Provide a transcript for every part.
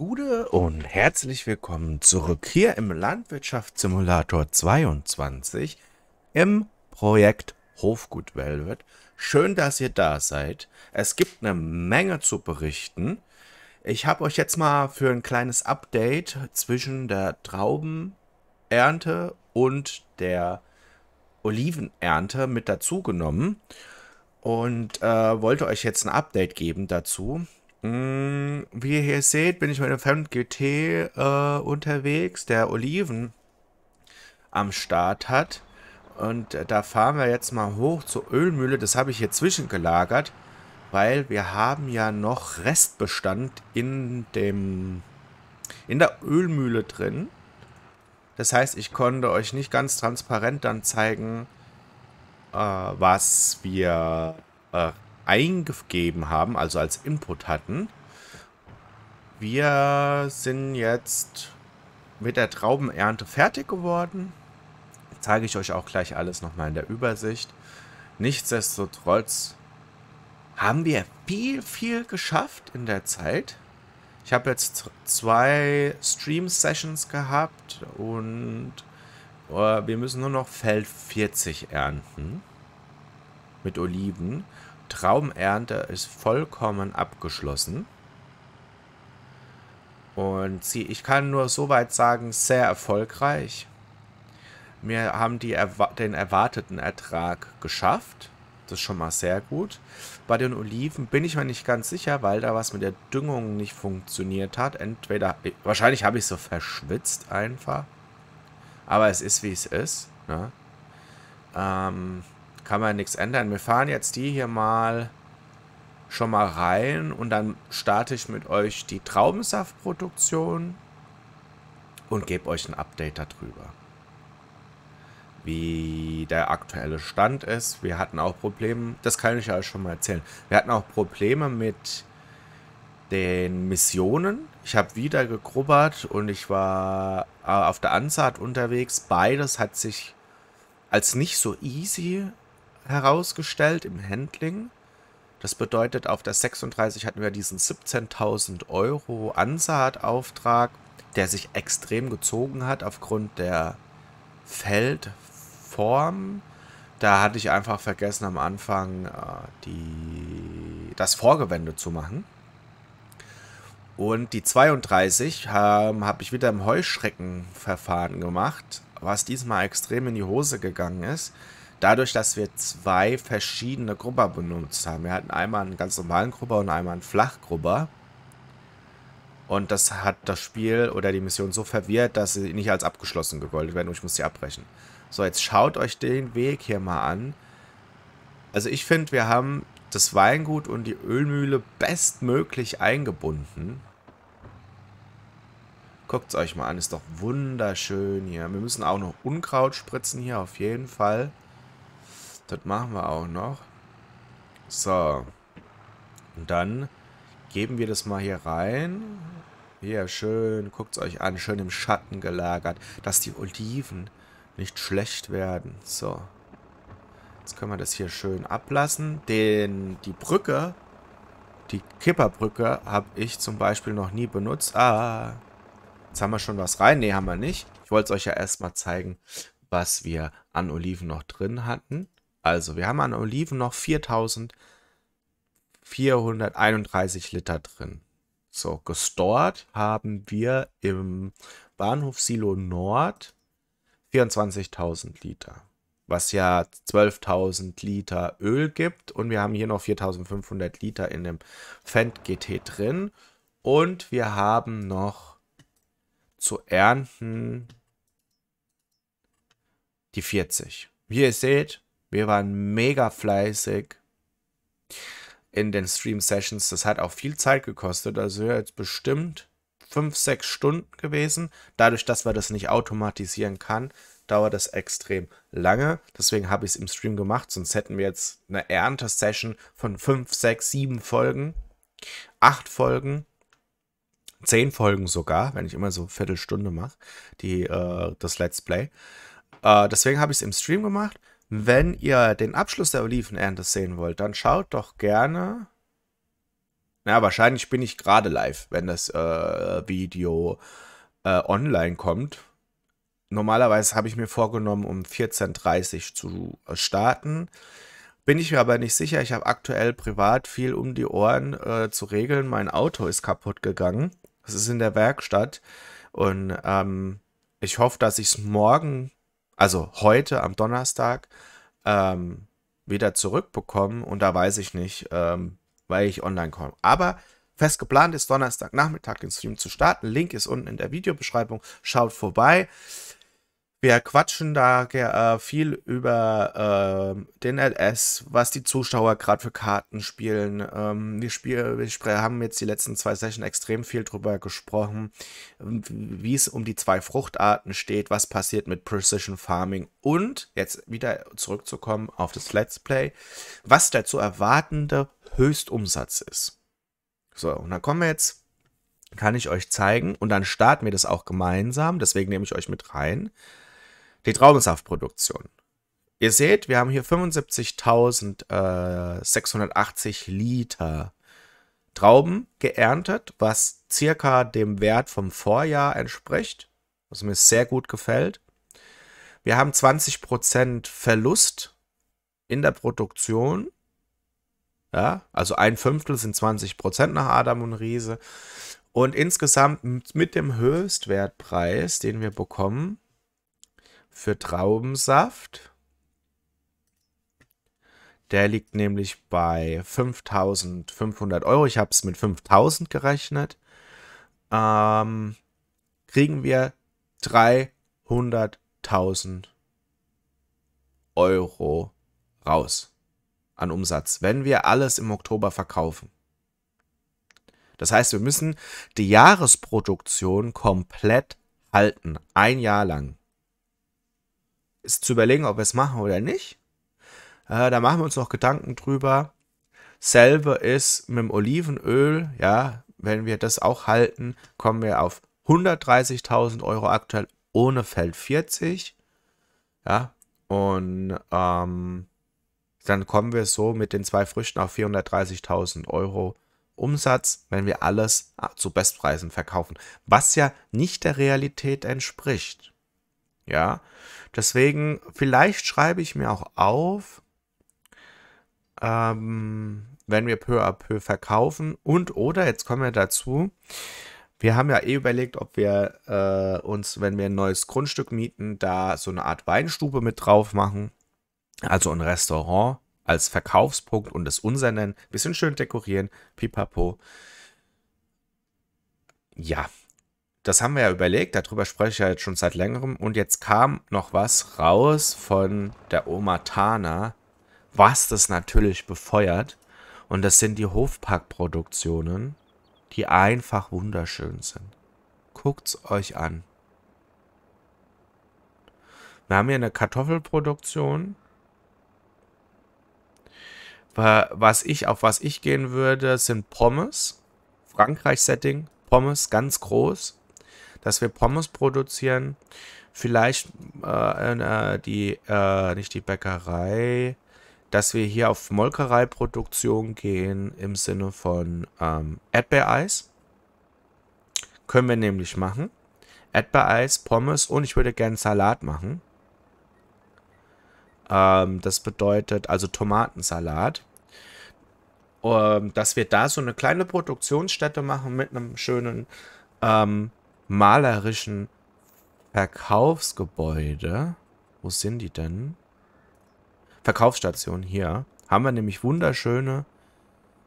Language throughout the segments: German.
Gude und herzlich willkommen zurück hier im Landwirtschaftssimulator 22 im Projekt Hofgut Velvet. Schön, dass ihr da seid. Es gibt eine Menge zu berichten. Ich habe euch jetzt mal für ein kleines Update zwischen der Traubenernte und der Olivenernte mit dazu genommen und äh, wollte euch jetzt ein Update geben dazu. Mm, wie ihr hier seht, bin ich mit dem Fremd GT äh, unterwegs, der Oliven am Start hat. Und äh, da fahren wir jetzt mal hoch zur Ölmühle. Das habe ich hier zwischengelagert, weil wir haben ja noch Restbestand in dem in der Ölmühle drin. Das heißt, ich konnte euch nicht ganz transparent dann zeigen, äh, was wir äh, eingegeben haben, also als Input hatten. Wir sind jetzt mit der Traubenernte fertig geworden. zeige ich euch auch gleich alles nochmal in der Übersicht. Nichtsdestotrotz haben wir viel, viel geschafft in der Zeit. Ich habe jetzt zwei Stream-Sessions gehabt und oh, wir müssen nur noch Feld 40 ernten mit Oliven. Traumernte ist vollkommen abgeschlossen. Und sie, ich kann nur soweit sagen, sehr erfolgreich. Wir haben die, den erwarteten Ertrag geschafft. Das ist schon mal sehr gut. Bei den Oliven bin ich mir nicht ganz sicher, weil da was mit der Düngung nicht funktioniert hat. Entweder, äh, wahrscheinlich habe ich so verschwitzt einfach. Aber es ist, wie es ist. Ne? Ähm, kann man nichts ändern. Wir fahren jetzt die hier mal schon mal rein und dann starte ich mit euch die Traubensaftproduktion und gebe euch ein Update darüber. Wie der aktuelle Stand ist. Wir hatten auch Probleme, das kann ich euch schon mal erzählen. Wir hatten auch Probleme mit den Missionen. Ich habe wieder gegrubbert und ich war äh, auf der Ansaat unterwegs. Beides hat sich als nicht so easy herausgestellt im Handling. Das bedeutet, auf der 36 hatten wir diesen 17.000 Euro Ansaatauftrag, der sich extrem gezogen hat aufgrund der Feldform. Da hatte ich einfach vergessen am Anfang äh, die, das Vorgewende zu machen. Und die 32 äh, habe ich wieder im Heuschreckenverfahren gemacht, was diesmal extrem in die Hose gegangen ist dadurch, dass wir zwei verschiedene Grubber benutzt haben. Wir hatten einmal einen ganz normalen Grubber und einmal einen Flachgrubber. Und das hat das Spiel oder die Mission so verwirrt, dass sie nicht als abgeschlossen gegolten werden und ich muss sie abbrechen. So, jetzt schaut euch den Weg hier mal an. Also ich finde, wir haben das Weingut und die Ölmühle bestmöglich eingebunden. Guckt es euch mal an, ist doch wunderschön hier. Wir müssen auch noch Unkraut spritzen hier, auf jeden Fall. Das machen wir auch noch. So. Und dann geben wir das mal hier rein. Hier, schön, guckt es euch an, schön im Schatten gelagert, dass die Oliven nicht schlecht werden. So. Jetzt können wir das hier schön ablassen. Den, die Brücke, die Kipperbrücke, habe ich zum Beispiel noch nie benutzt. Ah, jetzt haben wir schon was rein. Ne, haben wir nicht. Ich wollte es euch ja erstmal zeigen, was wir an Oliven noch drin hatten. Also, wir haben an Oliven noch 4431 Liter drin. So, gestort haben wir im Bahnhof Silo Nord 24.000 Liter, was ja 12.000 Liter Öl gibt. Und wir haben hier noch 4.500 Liter in dem Fendt GT drin. Und wir haben noch zu ernten die 40. Wie ihr seht, wir waren mega fleißig in den Stream-Sessions. Das hat auch viel Zeit gekostet. Also ja, jetzt bestimmt fünf, sechs Stunden gewesen. Dadurch, dass man das nicht automatisieren kann, dauert das extrem lange. Deswegen habe ich es im Stream gemacht. Sonst hätten wir jetzt eine Ernte-Session von fünf, sechs, sieben Folgen, acht Folgen. Zehn Folgen sogar, wenn ich immer so eine Viertelstunde mache, die, äh, das Let's Play. Äh, deswegen habe ich es im Stream gemacht wenn ihr den Abschluss der Olivenernte sehen wollt, dann schaut doch gerne. Na, wahrscheinlich bin ich gerade live, wenn das äh, Video äh, online kommt. Normalerweise habe ich mir vorgenommen, um 14.30 Uhr zu äh, starten. Bin ich mir aber nicht sicher. Ich habe aktuell privat viel um die Ohren äh, zu regeln. Mein Auto ist kaputt gegangen. Es ist in der Werkstatt. Und ähm, ich hoffe, dass ich es morgen also heute am Donnerstag, ähm, wieder zurückbekommen und da weiß ich nicht, ähm, weil ich online komme. Aber fest geplant ist, Donnerstagnachmittag den Stream zu starten. Link ist unten in der Videobeschreibung. Schaut vorbei. Wir quatschen da äh, viel über äh, den LS, was die Zuschauer gerade für Karten spielen. Ähm, wir, spiel, wir haben jetzt die letzten zwei Sessions extrem viel drüber gesprochen, wie es um die zwei Fruchtarten steht, was passiert mit Precision Farming und jetzt wieder zurückzukommen auf das Let's Play, was der zu erwartende Höchstumsatz ist. So, und dann kommen wir jetzt kann ich euch zeigen und dann starten wir das auch gemeinsam. Deswegen nehme ich euch mit rein die Traubensaftproduktion. Ihr seht, wir haben hier 75.680 Liter Trauben geerntet, was circa dem Wert vom Vorjahr entspricht, was mir sehr gut gefällt. Wir haben 20% Verlust in der Produktion. Ja, also ein Fünftel sind 20% nach Adam und Riese. Und insgesamt mit dem Höchstwertpreis, den wir bekommen, für Traubensaft. Der liegt nämlich bei 5500 Euro. Ich habe es mit 5000 gerechnet. Ähm, kriegen wir 300.000 Euro raus an Umsatz, wenn wir alles im Oktober verkaufen. Das heißt, wir müssen die Jahresproduktion komplett halten, ein Jahr lang ist zu überlegen, ob wir es machen oder nicht. Äh, da machen wir uns noch Gedanken drüber. Selbe ist mit dem Olivenöl, ja, wenn wir das auch halten, kommen wir auf 130.000 Euro aktuell ohne Feld 40. Ja, und ähm, dann kommen wir so mit den zwei Früchten auf 430.000 Euro Umsatz, wenn wir alles zu Bestpreisen verkaufen, was ja nicht der Realität entspricht. Ja, deswegen, vielleicht schreibe ich mir auch auf, ähm, wenn wir peu à peu verkaufen und oder, jetzt kommen wir dazu, wir haben ja eh überlegt, ob wir äh, uns, wenn wir ein neues Grundstück mieten, da so eine Art Weinstube mit drauf machen. Also ein Restaurant als Verkaufspunkt und das unser nennen. Bisschen schön dekorieren, pipapo. Ja, das haben wir ja überlegt, darüber spreche ich ja jetzt schon seit längerem. Und jetzt kam noch was raus von der Oma Tana, was das natürlich befeuert. Und das sind die Hofparkproduktionen, die einfach wunderschön sind. Guckt's euch an. Wir haben hier eine Kartoffelproduktion. Was ich, auf was ich gehen würde, sind Pommes. Frankreich-Setting. Pommes, ganz groß dass wir Pommes produzieren. Vielleicht äh, äh, die, äh, nicht die Bäckerei, dass wir hier auf Molkereiproduktion gehen im Sinne von ähm, Erdbeereis. Können wir nämlich machen. Erdbeereis, Pommes und ich würde gerne Salat machen. Ähm, das bedeutet also Tomatensalat. Ähm, dass wir da so eine kleine Produktionsstätte machen mit einem schönen ähm, malerischen Verkaufsgebäude. Wo sind die denn? Verkaufsstation hier. Haben wir nämlich wunderschöne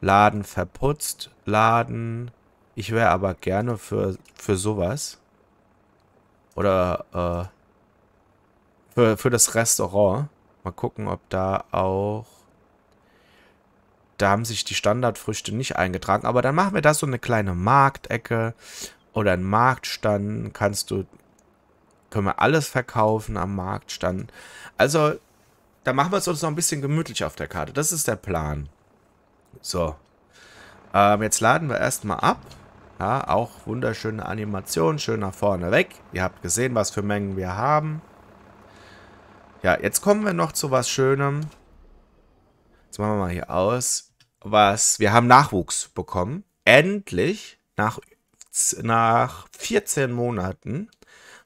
Laden verputzt, Laden. Ich wäre aber gerne für, für sowas. Oder äh, für, für das Restaurant. Mal gucken, ob da auch... Da haben sich die Standardfrüchte nicht eingetragen. Aber dann machen wir da so eine kleine Marktecke oder einen Marktstand, kannst du, können wir alles verkaufen am Marktstand. Also, da machen wir es uns noch ein bisschen gemütlich auf der Karte. Das ist der Plan. So. Ähm, jetzt laden wir erstmal ab. Ja, auch wunderschöne Animation, schön nach vorne weg. Ihr habt gesehen, was für Mengen wir haben. Ja, jetzt kommen wir noch zu was Schönem. Jetzt machen wir mal hier aus. Was, wir haben Nachwuchs bekommen. Endlich, nach nach 14 Monaten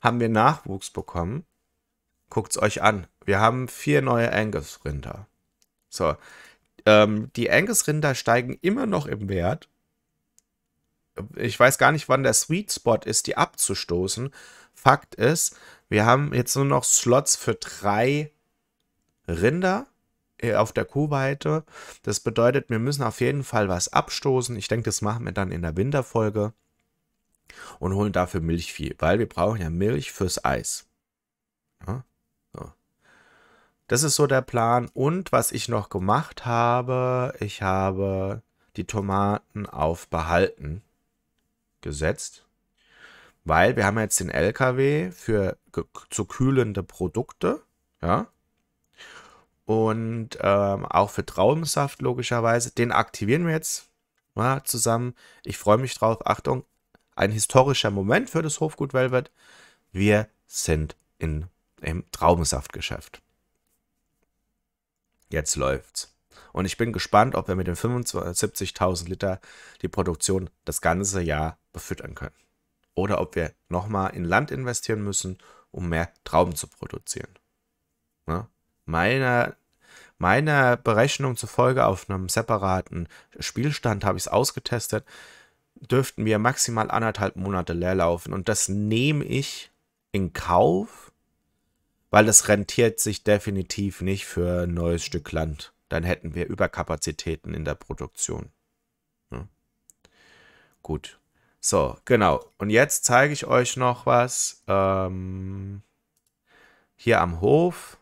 haben wir Nachwuchs bekommen. Guckt's euch an. Wir haben vier neue Angus-Rinder. So. Ähm, die Angus-Rinder steigen immer noch im Wert. Ich weiß gar nicht, wann der Sweet Spot ist, die abzustoßen. Fakt ist, wir haben jetzt nur noch Slots für drei Rinder äh, auf der Kuhweite. Das bedeutet, wir müssen auf jeden Fall was abstoßen. Ich denke, das machen wir dann in der Winterfolge und holen dafür Milchvieh, weil wir brauchen ja Milch fürs Eis. Ja, so. Das ist so der Plan. Und was ich noch gemacht habe, ich habe die Tomaten auf Behalten gesetzt, weil wir haben jetzt den LKW für zu kühlende Produkte, ja, und ähm, auch für Traubensaft logischerweise. Den aktivieren wir jetzt ja, zusammen. Ich freue mich drauf. Achtung, ein historischer Moment für das Hofgut Velvet. Wir sind in, im Traubensaftgeschäft. Jetzt läuft's. Und ich bin gespannt, ob wir mit den 75.000 Liter die Produktion das ganze Jahr befüttern können. Oder ob wir nochmal in Land investieren müssen, um mehr Trauben zu produzieren. Ne? Meiner, meiner Berechnung zufolge auf einem separaten Spielstand habe ich es ausgetestet dürften wir maximal anderthalb Monate leer laufen. Und das nehme ich in Kauf, weil das rentiert sich definitiv nicht für ein neues Stück Land. Dann hätten wir Überkapazitäten in der Produktion. Ja. Gut. So, genau. Und jetzt zeige ich euch noch was. Ähm, hier am Hof.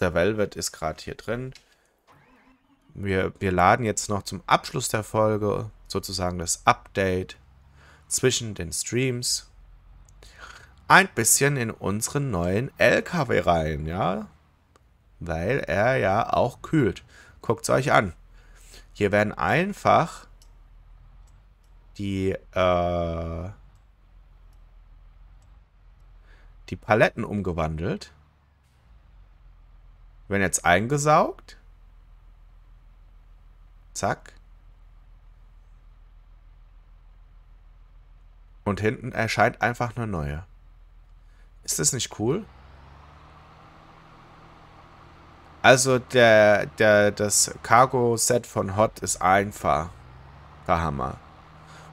Der Velvet ist gerade hier drin wir, wir laden jetzt noch zum Abschluss der Folge sozusagen das Update zwischen den Streams ein bisschen in unseren neuen LKW rein, ja? Weil er ja auch kühlt. Guckt es euch an. Hier werden einfach die, äh, die Paletten umgewandelt. Werden jetzt eingesaugt Zack. Und hinten erscheint einfach eine neue. Ist das nicht cool? Also der, der, das Cargo-Set von Hot ist einfach der Hammer.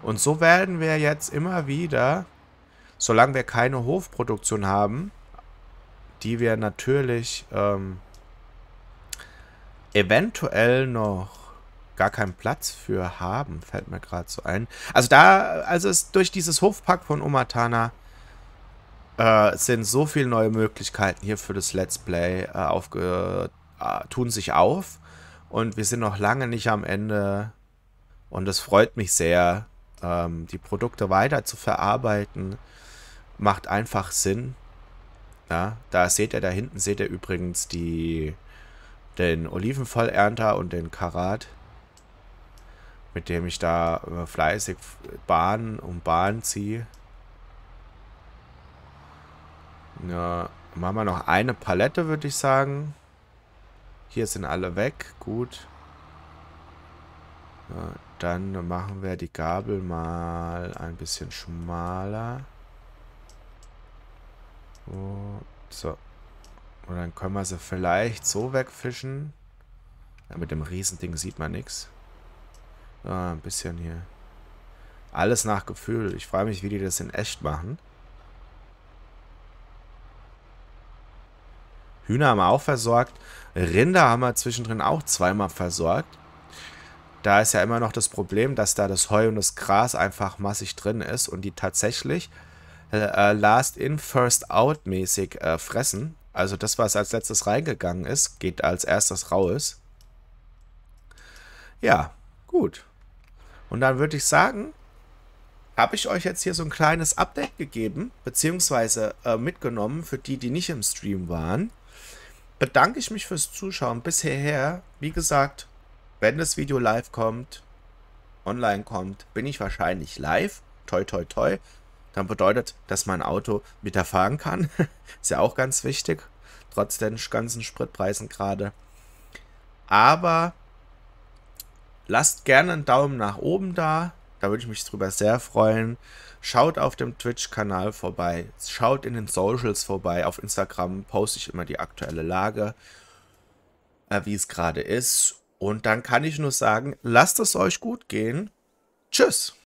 Und so werden wir jetzt immer wieder, solange wir keine Hofproduktion haben, die wir natürlich ähm, eventuell noch gar keinen Platz für haben, fällt mir gerade so ein. Also da, also es, durch dieses Hofpack von Umatana äh, sind so viele neue Möglichkeiten hier für das Let's Play äh, aufge, äh, tun sich auf. Und wir sind noch lange nicht am Ende. Und es freut mich sehr, ähm, die Produkte weiter zu verarbeiten. Macht einfach Sinn. Ja, da seht ihr, da hinten seht ihr übrigens die, den Olivenvollernter und den Karat mit dem ich da äh, fleißig Bahn um Bahn ziehe. Ja, machen wir noch eine Palette, würde ich sagen. Hier sind alle weg, gut. Ja, dann machen wir die Gabel mal ein bisschen schmaler. Oh, so. Und dann können wir sie vielleicht so wegfischen. Ja, mit dem Riesending sieht man nichts. Ah, ein bisschen hier. Alles nach Gefühl. Ich frage mich, wie die das in echt machen. Hühner haben wir auch versorgt. Rinder haben wir zwischendrin auch zweimal versorgt. Da ist ja immer noch das Problem, dass da das Heu und das Gras einfach massig drin ist und die tatsächlich äh, last in, first out mäßig äh, fressen. Also das, was als letztes reingegangen ist, geht als erstes raus. Ja, gut. Und dann würde ich sagen, habe ich euch jetzt hier so ein kleines Update gegeben, beziehungsweise äh, mitgenommen für die, die nicht im Stream waren. Bedanke ich mich fürs Zuschauen bisher. hierher. Wie gesagt, wenn das Video live kommt, online kommt, bin ich wahrscheinlich live. Toi, toi, toi. Dann bedeutet, dass mein Auto wieder fahren kann. Ist ja auch ganz wichtig, trotz den ganzen Spritpreisen gerade. Aber lasst gerne einen Daumen nach oben da. Da würde ich mich drüber sehr freuen. Schaut auf dem Twitch-Kanal vorbei. Schaut in den Socials vorbei. Auf Instagram poste ich immer die aktuelle Lage, äh, wie es gerade ist. Und dann kann ich nur sagen, lasst es euch gut gehen. Tschüss.